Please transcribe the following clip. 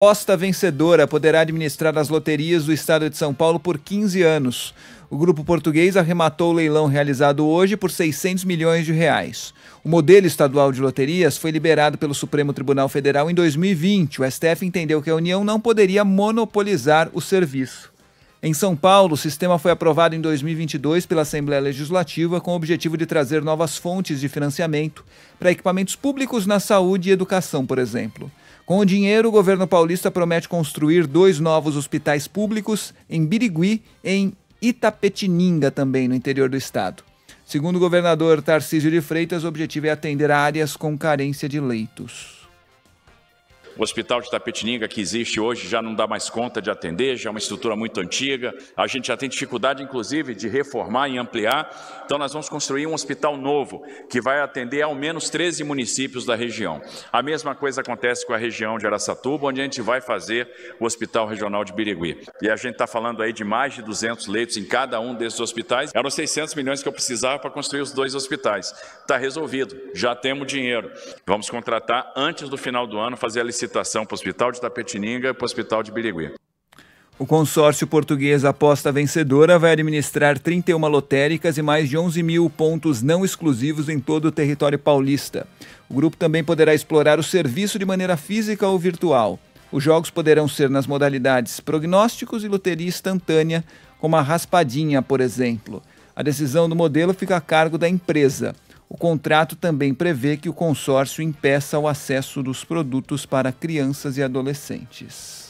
Aposta vencedora poderá administrar as loterias do estado de São Paulo por 15 anos. O grupo português arrematou o leilão realizado hoje por 600 milhões de reais. O modelo estadual de loterias foi liberado pelo Supremo Tribunal Federal em 2020. O STF entendeu que a União não poderia monopolizar o serviço. Em São Paulo, o sistema foi aprovado em 2022 pela Assembleia Legislativa com o objetivo de trazer novas fontes de financiamento para equipamentos públicos na saúde e educação, por exemplo. Com o dinheiro, o governo paulista promete construir dois novos hospitais públicos em Birigui e em Itapetininga, também no interior do estado. Segundo o governador Tarcísio de Freitas, o objetivo é atender áreas com carência de leitos. O hospital de Tapetininga que existe hoje já não dá mais conta de atender, já é uma estrutura muito antiga. A gente já tem dificuldade, inclusive, de reformar e ampliar. Então, nós vamos construir um hospital novo que vai atender ao menos 13 municípios da região. A mesma coisa acontece com a região de Araçatuba, onde a gente vai fazer o Hospital Regional de Birigui. E a gente está falando aí de mais de 200 leitos em cada um desses hospitais. Eram 600 milhões que eu precisava para construir os dois hospitais. Está resolvido, já temos dinheiro. Vamos contratar antes do final do ano, fazer a licitação licitação para o Hospital de Tapetininga e para o Hospital de Birigui. O consórcio português Aposta Vencedora vai administrar 31 lotéricas e mais de 11 mil pontos não exclusivos em todo o território paulista. O grupo também poderá explorar o serviço de maneira física ou virtual. Os jogos poderão ser nas modalidades prognósticos e loteria instantânea, como a raspadinha, por exemplo. A decisão do modelo fica a cargo da empresa. O contrato também prevê que o consórcio impeça o acesso dos produtos para crianças e adolescentes.